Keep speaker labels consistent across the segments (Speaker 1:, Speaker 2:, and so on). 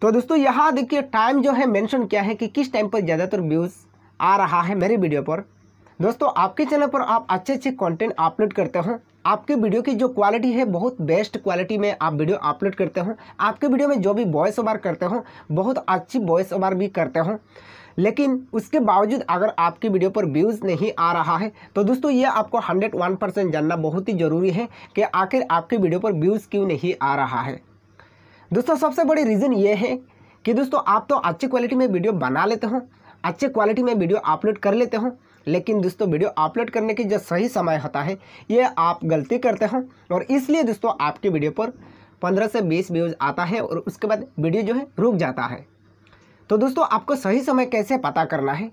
Speaker 1: तो दोस्तों यहाँ देखिए टाइम जो है मेंशन किया है कि किस टाइम पर ज़्यादातर व्यूज़ आ रहा है मेरी वीडियो पर दोस्तों आपके चैनल पर आप अच्छे अच्छे कंटेंट अपलोड करते हो आपके वीडियो की जो क्वालिटी है बहुत बेस्ट क्वालिटी में आप वीडियो अपलोड करते हो आपके वीडियो में जो भी वॉइस ओवर करते हो बहुत अच्छी वॉइस ओवर भी करते हो लेकिन उसके बावजूद अगर आपकी वीडियो पर व्यूज़ नहीं आ रहा है तो दोस्तों ये आपको 101 परसेंट जानना बहुत ही ज़रूरी है कि आखिर आपकी वीडियो पर व्यूज़ क्यों नहीं आ रहा है दोस्तों सबसे बड़ी रीज़न ये है कि दोस्तों आप तो अच्छी क्वालिटी में वीडियो बना लेते हो अच्छे क्वालिटी में वीडियो अपलोड कर लेते हो लेकिन दोस्तों वीडियो अपलोड करने की जो सही समय होता है ये आप गलती करते हो और इसलिए दोस्तों आपकी वीडियो पर पंद्रह से बीस व्यूज़ आता है और उसके बाद वीडियो जो है रुक जाता है तो दोस्तों आपको सही समय कैसे पता करना है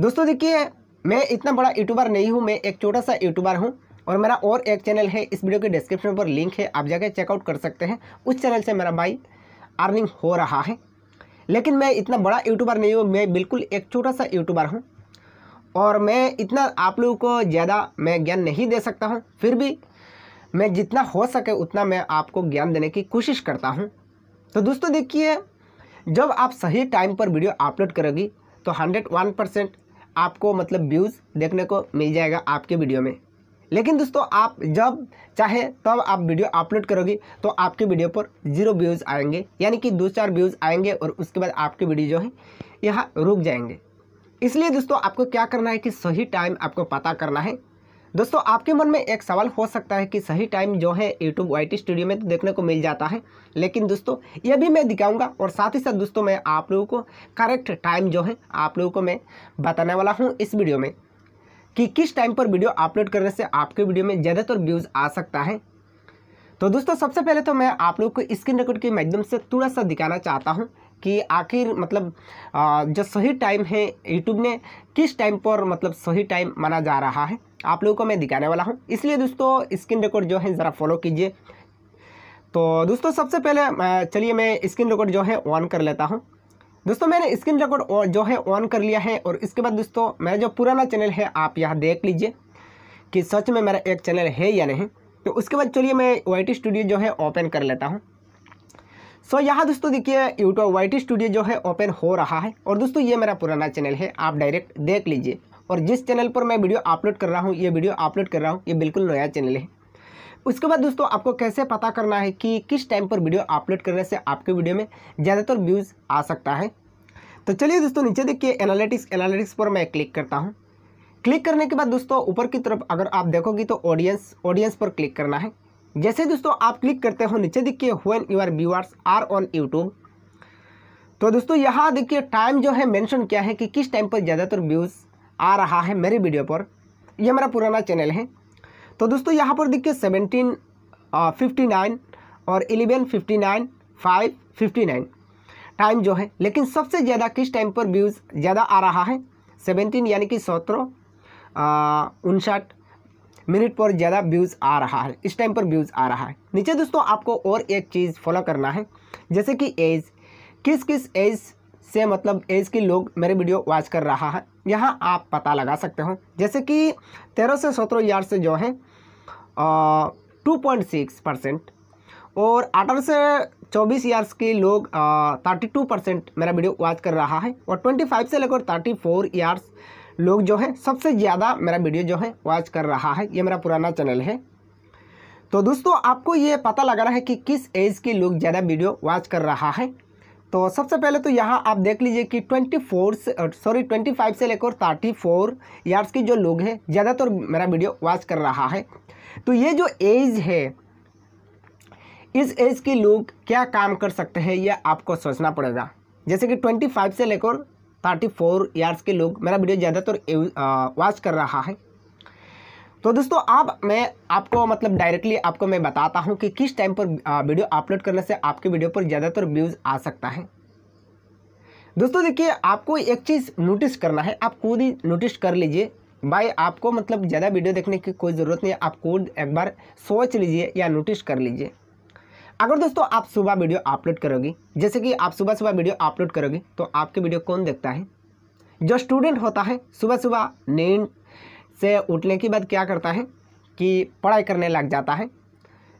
Speaker 1: दोस्तों देखिए मैं इतना बड़ा यूट्यूबर नहीं हूँ मैं एक छोटा सा यूट्यूबर हूँ और मेरा और एक चैनल है इस वीडियो के डिस्क्रिप्शन पर लिंक है आप जाके चेकआउट कर सकते हैं उस चैनल से मेरा भाई अर्निंग हो रहा है लेकिन मैं इतना बड़ा यूट्यूबर नहीं हूँ मैं बिल्कुल एक छोटा सा यूट्यूबर हूँ और मैं इतना आप लोगों को ज़्यादा मैं ज्ञान नहीं दे सकता हूँ फिर भी मैं जितना हो सके उतना मैं आपको ज्ञान देने की कोशिश करता हूँ तो दोस्तों देखिए जब आप सही टाइम पर वीडियो अपलोड करोगी तो हंड्रेड वन परसेंट आपको मतलब व्यूज़ देखने को मिल जाएगा आपके वीडियो में लेकिन दोस्तों आप जब चाहे तब आप वीडियो अपलोड करोगे तो आपके वीडियो पर जीरो व्यूज़ आएंगे यानी कि दो चार व्यूज़ आएंगे और उसके बाद आपके वीडियो जो है यहाँ रुक जाएंगे इसलिए दोस्तों आपको क्या करना है कि सही टाइम आपको पता करना है दोस्तों आपके मन में एक सवाल हो सकता है कि सही टाइम जो है यूट्यूब वाई स्टूडियो में तो देखने को मिल जाता है लेकिन दोस्तों ये भी मैं दिखाऊंगा और साथ ही साथ दोस्तों मैं आप लोगों को करेक्ट टाइम जो है आप लोगों को मैं बताने वाला हूँ इस वीडियो में कि किस टाइम पर वीडियो अपलोड करने से आपके वीडियो में ज़्यादातर व्यूज़ आ सकता है तो दोस्तों सबसे पहले तो मैं आप लोग को स्क्रीन रिकॉर्ड के माध्यम से थोड़ा सा दिखाना चाहता हूँ कि आखिर मतलब जो सही टाइम है यूट्यूब ने किस टाइम पर मतलब सही टाइम माना जा रहा है आप लोगों को मैं दिखाने वाला हूँ इसलिए दोस्तों स्क्रीन रिकॉर्ड जो है ज़रा फॉलो कीजिए तो दोस्तों सबसे पहले चलिए मैं स्क्रीन रिकॉर्ड जो है ऑन कर लेता हूँ दोस्तों मैंने स्क्रीन रिकॉर्ड जो है ऑन कर लिया है और इसके बाद दोस्तों मेरा जो पुराना चैनल है आप यहाँ देख लीजिए कि सच में मेरा एक चैनल है या नहीं तो उसके बाद चलिए मैं वाई स्टूडियो जो है ओपन कर लेता हूँ सो so, यहाँ दोस्तों देखिए यूट्यूब वाई स्टूडियो जो है ओपन हो रहा है और दोस्तों ये मेरा पुराना चैनल है आप डायरेक्ट देख लीजिए और जिस चैनल पर मैं वीडियो अपलोड कर रहा हूँ ये वीडियो अपलोड कर रहा हूँ ये बिल्कुल नया चैनल है उसके बाद दोस्तों आपको कैसे पता करना है कि किस टाइम पर वीडियो अपलोड करने से आपके वीडियो में ज़्यादातर व्यूज़ आ सकता है तो चलिए दोस्तों नीचे देखिए एनालिटिक्स एनालिटिक्स पर मैं क्लिक करता हूँ क्लिक करने के बाद दोस्तों ऊपर की तरफ अगर आप देखोगे तो ऑडियंस ऑडियंस पर क्लिक करना है जैसे दोस्तों आप क्लिक करते हो नीचे देखिए when your viewers are on YouTube तो दोस्तों यहाँ देखिए टाइम जो है मेंशन किया है कि किस टाइम पर ज़्यादातर व्यूज़ आ रहा है मेरी वीडियो पर यह मेरा पुराना चैनल है तो दोस्तों यहाँ पर देखिए सेवनटीन फिफ्टी नाइन और eleven fifty nine five fifty nine time जो है लेकिन सबसे ज़्यादा किस टाइम पर व्यूज़ ज़्यादा आ रहा है सेवनटीन यानी कि सत्रह उनसठ मिनट पर ज़्यादा व्यूज़ आ रहा है इस टाइम पर व्यूज़ आ रहा है नीचे दोस्तों आपको और एक चीज़ फॉलो करना है जैसे कि एज किस किस एज से मतलब एज के लोग मेरे वीडियो वॉच कर रहा है यहाँ आप पता लगा सकते हो जैसे कि तेरह से सत्रह ईयर से जो है टू पॉइंट सिक्स परसेंट और अठारह से चौबीस ईयर्स के लोग थर्टी टू परसेंट मेरा वीडियो वॉच कर रहा है और ट्वेंटी फाइव से लेकर थर्टी फोर ईयर्स लोग जो है सबसे ज़्यादा मेरा वीडियो जो है वॉच कर रहा है ये मेरा पुराना चैनल है तो दोस्तों आपको ये पता लग रहा है कि किस एज के लोग ज़्यादा वीडियो वॉच कर रहा है तो सबसे पहले तो यहाँ आप देख लीजिए कि ट्वेंटी फोर से सॉरी ट्वेंटी फाइव से लेकर थर्टी फोर ईयर्स की जो लोग हैं ज़्यादातर मेरा वीडियो वॉच कर रहा है तो ये जो एज है इस एज के लोग क्या काम कर सकते हैं ये आपको सोचना पड़ेगा जैसे कि ट्वेंटी फाइव से लेकर थर्टी फोर ईयर्स के लोग मेरा वीडियो ज़्यादातर वॉच कर रहा है तो दोस्तों आप मैं आपको मतलब डायरेक्टली आपको मैं बताता हूँ कि किस टाइम पर वीडियो अपलोड करने से आपके वीडियो पर ज़्यादातर व्यूज़ आ सकता है दोस्तों देखिए आपको एक चीज़ नोटिस करना है आप खुद ही नोटिस कर लीजिए भाई आपको मतलब ज़्यादा वीडियो देखने की कोई ज़रूरत नहीं है आप खुद एक बार सोच लीजिए या नोटिस कर लीजिए अगर दोस्तों आप सुबह वीडियो अपलोड करोगे जैसे कि आप सुबह सुबह वीडियो अपलोड करोगे तो आपके वीडियो कौन देखता है जो स्टूडेंट होता है सुबह सुबह नींद से उठने के बाद क्या करता है कि पढ़ाई करने लग जाता है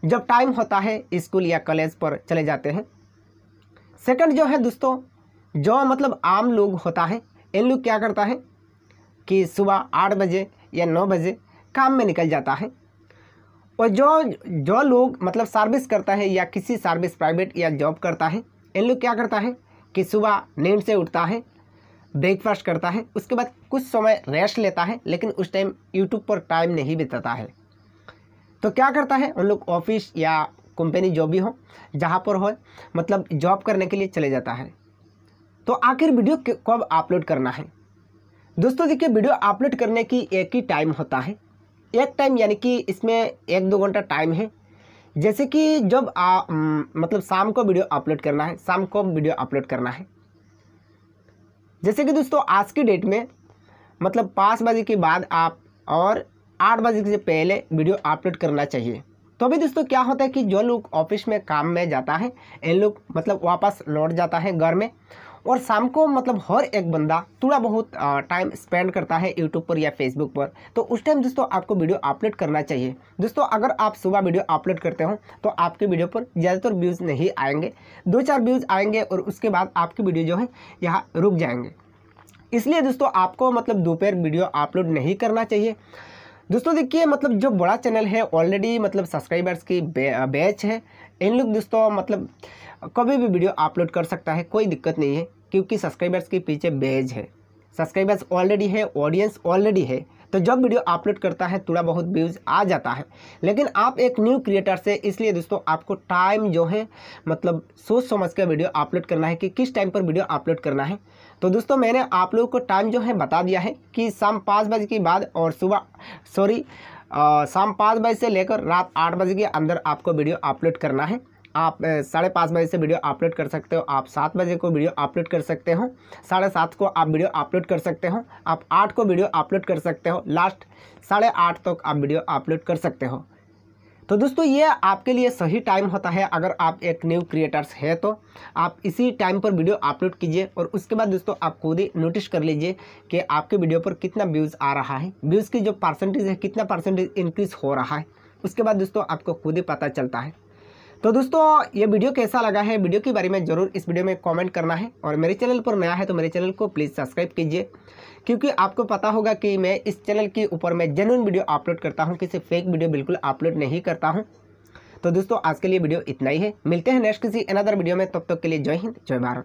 Speaker 1: जब टाइम होता है स्कूल या कॉलेज पर चले जाते हैं सेकंड जो है दोस्तों जो मतलब आम लोग होता है इन लोग क्या करता है कि सुबह आठ बजे या नौ बजे काम में निकल जाता है और जो जो लोग मतलब सर्विस करता है या किसी सर्विस प्राइवेट या जॉब करता है इन लोग क्या करता है कि सुबह नींद से उठता है ब्रेकफास्ट करता है उसके बाद कुछ समय रेस्ट लेता है लेकिन उस टाइम यूट्यूब पर टाइम नहीं बिताता है तो क्या करता है उन लोग ऑफिस या कंपनी जो भी हो जहाँ पर हो मतलब जॉब करने के लिए चले जाता है तो आखिर वीडियो कब अपलोड करना है दोस्तों देखिए वीडियो अपलोड करने की एक ही टाइम होता है एक टाइम यानी कि इसमें एक दो घंटा टाइम है जैसे कि जब आ, मतलब शाम को वीडियो अपलोड करना है शाम को वीडियो अपलोड करना है जैसे कि दोस्तों आज की डेट में मतलब पाँच बजे के बाद आप और आठ बजे से पहले वीडियो अपलोड करना चाहिए तो अभी दोस्तों क्या होता है कि जो लोग ऑफिस में काम में जाता है इन लोग मतलब वापस लौट जाता है घर में और शाम को मतलब हर एक बंदा थोड़ा बहुत टाइम स्पेंड करता है यूट्यूब पर या फेसबुक पर तो उस टाइम दोस्तों आपको वीडियो अपलोड करना चाहिए दोस्तों अगर आप सुबह वीडियो अपलोड करते हो तो आपके वीडियो पर ज़्यादातर व्यूज़ नहीं आएंगे दो चार व्यूज़ आएंगे और उसके बाद आपकी वीडियो जो है यहाँ रुक जाएंगे इसलिए दोस्तों आपको मतलब दोपहर वीडियो अपलोड नहीं करना चाहिए दोस्तों देखिए मतलब जो बड़ा चैनल है ऑलरेडी मतलब सब्सक्राइबर्स की बैच है इन लोग दोस्तों मतलब कभी भी वीडियो अपलोड कर सकता है कोई दिक्कत नहीं है क्योंकि सब्सक्राइबर्स के पीछे बेज है सब्सक्राइबर्स ऑलरेडी है ऑडियंस ऑलरेडी है तो जब वीडियो अपलोड करता है थोड़ा बहुत व्यूज़ आ जाता है लेकिन आप एक न्यू क्रिएटर से इसलिए दोस्तों आपको टाइम जो है मतलब सोच समझ कर वीडियो अपलोड करना है कि किस टाइम पर वीडियो अपलोड करना है तो दोस्तों मैंने आप लोगों को टाइम जो है बता दिया है कि शाम पाँच बजे के बाद और सुबह सॉरी शाम पाँच बजे से लेकर रात आठ बजे के अंदर आपको वीडियो अपलोड करना है आप साढ़े पाँच बजे से वीडियो अपलोड कर सकते हो आप सात बजे को वीडियो अपलोड कर सकते हो साढ़े सात को आप वीडियो अपलोड कर सकते हो आप आठ को वीडियो अपलोड कर सकते हो लास्ट साढ़े आठ तक आप वीडियो अपलोड कर सकते हो तो दोस्तों ये आपके लिए सही टाइम होता है अगर आप एक न्यू क्रिएटर्स है तो आप इसी टाइम पर वीडियो अपलोड कीजिए और उसके बाद दोस्तों आप खुद ही नोटिस कर लीजिए कि आपके वीडियो पर कितना व्यूज़ आ रहा है व्यूज़ की जो परसेंटेज है कितना परसेंटेज इंक्रीज़ हो रहा है उसके बाद दोस्तों आपको खुद ही पता चलता है तो दोस्तों ये वीडियो कैसा लगा है वीडियो के बारे में ज़रूर इस वीडियो में कमेंट करना है और मेरे चैनल पर नया है तो मेरे चैनल को प्लीज़ सब्सक्राइब कीजिए क्योंकि आपको पता होगा कि मैं इस चैनल के ऊपर मैं जेनुअन वीडियो अपलोड करता हूँ किसी फेक वीडियो बिल्कुल अपलोड नहीं करता हूँ तो दोस्तों आज के लिए वीडियो इतना ही है मिलते हैं नेक्स्ट किसी अनदर वीडियो में तब तक के लिए जय हिंद जय भारत